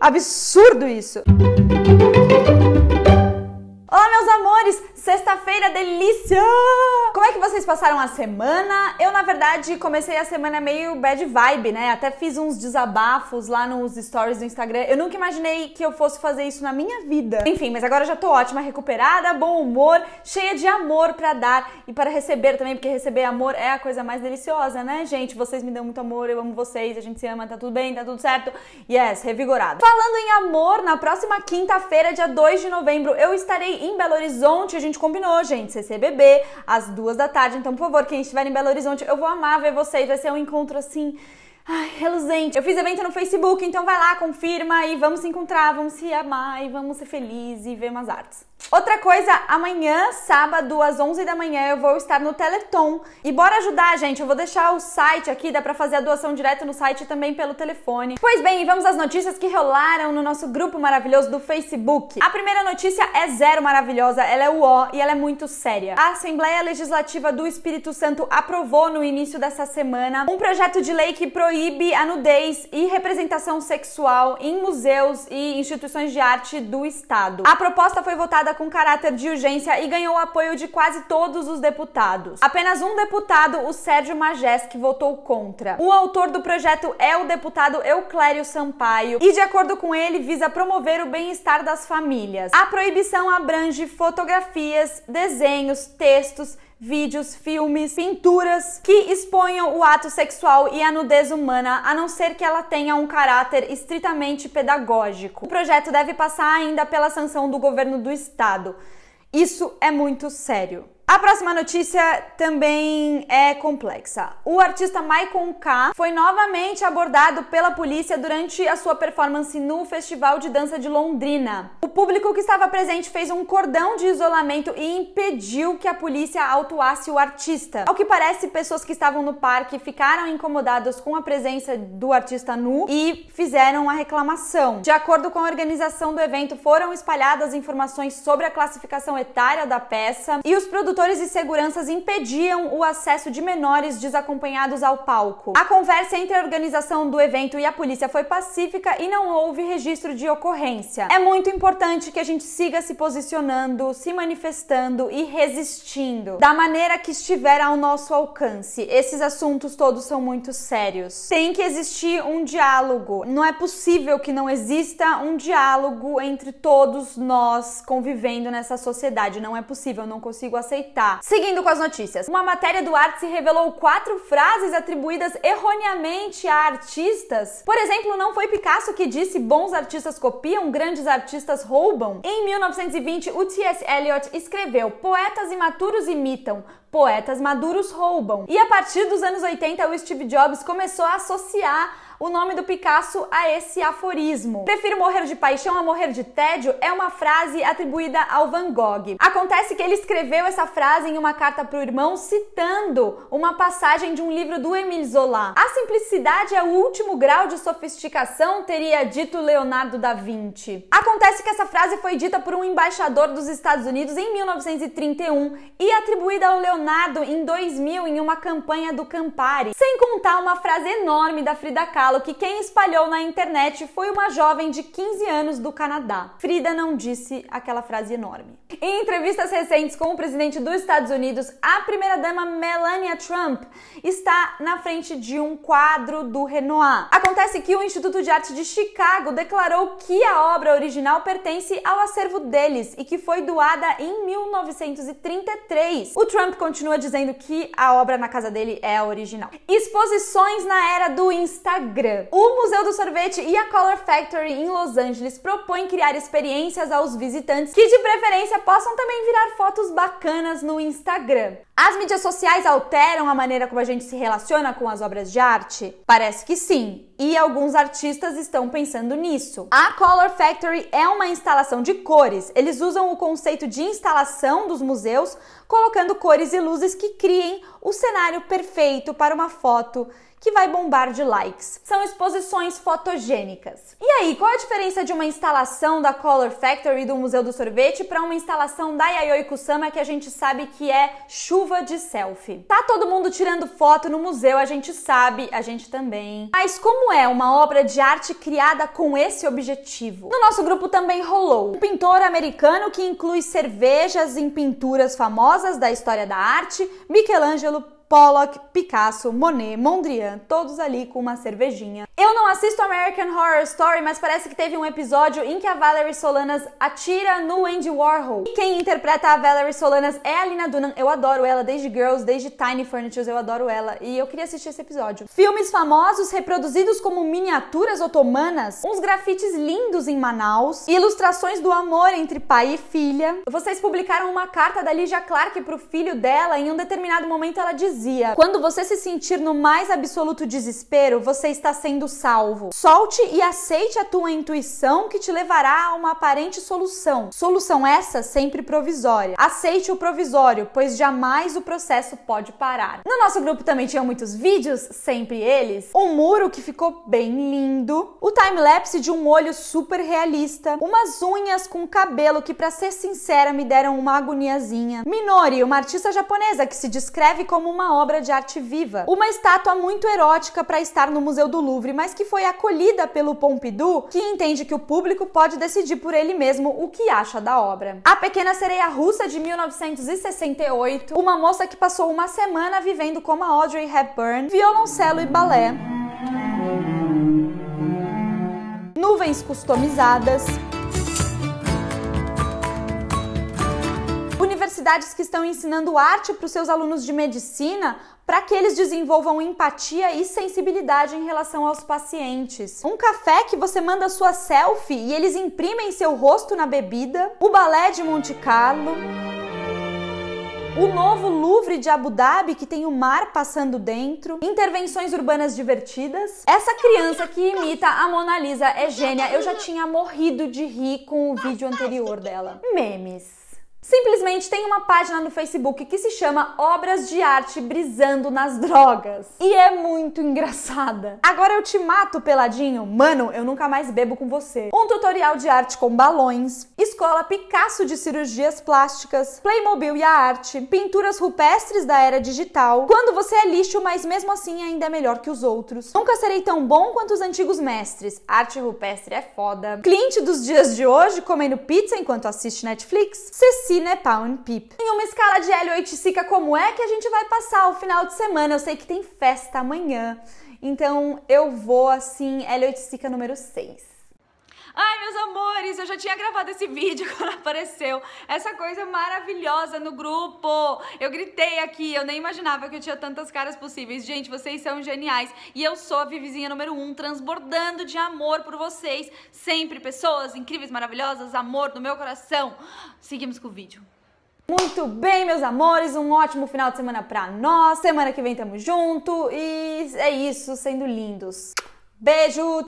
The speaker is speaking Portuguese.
absurdo isso! Sexta-feira delícia! Como é que vocês passaram a semana? Eu, na verdade, comecei a semana meio bad vibe, né? Até fiz uns desabafos lá nos stories do Instagram. Eu nunca imaginei que eu fosse fazer isso na minha vida. Enfim, mas agora já tô ótima, recuperada, bom humor, cheia de amor para dar e para receber também, porque receber amor é a coisa mais deliciosa, né, gente? Vocês me dão muito amor, eu amo vocês, a gente se ama, tá tudo bem, tá tudo certo. Yes, revigorado. Falando em amor, na próxima quinta-feira, dia 2 de novembro, eu estarei em Belo Horizonte, a gente gente combinou, gente. CCBB, às duas da tarde. Então, por favor, quem estiver em Belo Horizonte, eu vou amar ver vocês. Vai ser um encontro assim. Ai, reluzente. Eu fiz evento no Facebook, então vai lá, confirma e vamos se encontrar, vamos se amar e vamos ser felizes e ver umas artes. Outra coisa, amanhã, sábado, às 11 da manhã, eu vou estar no Teleton. E bora ajudar, gente. Eu vou deixar o site aqui, dá pra fazer a doação direto no site e também pelo telefone. Pois bem, vamos às notícias que rolaram no nosso grupo maravilhoso do Facebook. A primeira notícia é zero maravilhosa, ela é uó e ela é muito séria. A Assembleia Legislativa do Espírito Santo aprovou no início dessa semana um projeto de lei que proíbe a nudez e representação sexual em museus e instituições de arte do Estado. A proposta foi votada com caráter de urgência e ganhou o apoio de quase todos os deputados. Apenas um deputado, o Sérgio Majeski, votou contra. O autor do projeto é o deputado Euclério Sampaio e, de acordo com ele, visa promover o bem-estar das famílias. A proibição abrange fotografias, desenhos, textos vídeos, filmes, pinturas que exponham o ato sexual e a nudez humana, a não ser que ela tenha um caráter estritamente pedagógico. O projeto deve passar ainda pela sanção do governo do estado. Isso é muito sério. A próxima notícia também é complexa. O artista Maicon K foi novamente abordado pela polícia durante a sua performance no Festival de Dança de Londrina. O público que estava presente fez um cordão de isolamento e impediu que a polícia autuasse o artista. Ao que parece, pessoas que estavam no parque ficaram incomodadas com a presença do artista nu e fizeram a reclamação. De acordo com a organização do evento, foram espalhadas informações sobre a classificação etária da peça e os produtores Condutores e seguranças impediam o acesso de menores desacompanhados ao palco. A conversa entre a organização do evento e a polícia foi pacífica e não houve registro de ocorrência. É muito importante que a gente siga se posicionando, se manifestando e resistindo da maneira que estiver ao nosso alcance. Esses assuntos todos são muito sérios. Tem que existir um diálogo. Não é possível que não exista um diálogo entre todos nós convivendo nessa sociedade. Não é possível, não consigo aceitar aceitar. Seguindo com as notícias, uma matéria do Arte revelou quatro frases atribuídas erroneamente a artistas. Por exemplo, não foi Picasso que disse bons artistas copiam, grandes artistas roubam? Em 1920, o T.S. Eliot escreveu Poetas imaturos imitam, poetas maduros roubam. E a partir dos anos 80, o Steve Jobs começou a associar o nome do Picasso a esse aforismo. Prefiro morrer de paixão a morrer de tédio é uma frase atribuída ao Van Gogh. Acontece que ele escreveu essa frase em uma carta para o irmão citando uma passagem de um livro do Emile Zola. A simplicidade é o último grau de sofisticação, teria dito Leonardo da Vinci. Acontece que essa frase foi dita por um embaixador dos Estados Unidos em 1931 e atribuída ao Leonardo em 2000 em uma campanha do Campari. Sem contar uma frase enorme da Frida Kahlo que quem espalhou na internet foi uma jovem de 15 anos do Canadá. Frida não disse aquela frase enorme. Em entrevistas recentes com o presidente dos Estados Unidos, a primeira-dama Melania Trump está na frente de um quadro do Renoir. Acontece que o Instituto de Arte de Chicago declarou que a obra original pertence ao acervo deles e que foi doada em 1933. O Trump continua dizendo que a obra na casa dele é a original. Exposições na era do Instagram Instagram. O Museu do Sorvete e a Color Factory em Los Angeles propõem criar experiências aos visitantes que, de preferência, possam também virar fotos bacanas no Instagram. As mídias sociais alteram a maneira como a gente se relaciona com as obras de arte? Parece que sim, e alguns artistas estão pensando nisso. A Color Factory é uma instalação de cores. Eles usam o conceito de instalação dos museus colocando cores e luzes que criem o cenário perfeito para uma foto que vai bombar de likes. São exposições fotogênicas. E aí, qual a diferença de uma instalação da Color Factory do Museu do Sorvete para uma instalação da Yayoi Kusama que a gente sabe que é chuva de selfie? Tá todo mundo tirando foto no museu, a gente sabe, a gente também. Mas como é uma obra de arte criada com esse objetivo? No nosso grupo também rolou um pintor americano que inclui cervejas em pinturas famosas famosas da história da arte, Michelangelo Pollock, Picasso, Monet, Mondrian, todos ali com uma cervejinha. Eu não assisto American Horror Story, mas parece que teve um episódio em que a Valerie Solanas atira no Andy Warhol. E quem interpreta a Valerie Solanas é a Lina Dunham. Eu adoro ela desde Girls, desde Tiny Furnitures, eu adoro ela e eu queria assistir esse episódio. Filmes famosos reproduzidos como miniaturas otomanas, uns grafites lindos em Manaus, ilustrações do amor entre pai e filha. Vocês publicaram uma carta da Ligia Clark pro filho dela e em um determinado momento ela diz dizia: quando você se sentir no mais absoluto desespero, você está sendo salvo. Solte e aceite a tua intuição que te levará a uma aparente solução. Solução essa sempre provisória. Aceite o provisório, pois jamais o processo pode parar. No nosso grupo também tinha muitos vídeos, sempre eles. Um muro que ficou bem lindo, o time-lapse de um olho super realista, umas unhas com cabelo que, para ser sincera, me deram uma agoniazinha. Minori, uma artista japonesa que se descreve como uma uma obra de arte viva. Uma estátua muito erótica para estar no Museu do Louvre, mas que foi acolhida pelo Pompidou, que entende que o público pode decidir por ele mesmo o que acha da obra. A Pequena Sereia Russa de 1968, uma moça que passou uma semana vivendo como a Audrey Hepburn, violoncelo e balé. Nuvens customizadas, universidades que estão ensinando arte para os seus alunos de medicina para que eles desenvolvam empatia e sensibilidade em relação aos pacientes. Um café que você manda sua selfie e eles imprimem seu rosto na bebida. O balé de Monte Carlo. O novo Louvre de Abu Dhabi, que tem o mar passando dentro. Intervenções urbanas divertidas. Essa criança que imita a Mona Lisa é gênia. Eu já tinha morrido de rir com o vídeo anterior dela. Memes. Simplesmente tem uma página no Facebook que se chama Obras de Arte Brisando nas Drogas. E é muito engraçada. Agora eu te mato, peladinho. Mano, eu nunca mais bebo com você. Um tutorial de arte com balões, escola Picasso de cirurgias plásticas, Playmobil e a arte, pinturas rupestres da era digital. Quando você é lixo, mas mesmo assim ainda é melhor que os outros. Nunca serei tão bom quanto os antigos mestres. Arte rupestre é foda. Cliente dos dias de hoje comendo pizza enquanto assiste Netflix. Cecília Pinepau né, Pip. Em uma escala de Hélio Oiticica, como é que a gente vai passar o final de semana? Eu sei que tem festa amanhã, então eu vou assim, Hélio Oiticica número 6. Ai, meus amores, eu já tinha gravado esse vídeo quando apareceu essa coisa maravilhosa no grupo. Eu gritei aqui, eu nem imaginava que eu tinha tantas caras possíveis. Gente, vocês são geniais e eu sou a Vivizinha número um, transbordando de amor por vocês. Sempre pessoas incríveis, maravilhosas, amor do meu coração. Seguimos com o vídeo. Muito bem, meus amores, um ótimo final de semana pra nós. Semana que vem tamo junto e é isso, sendo lindos. Beijo!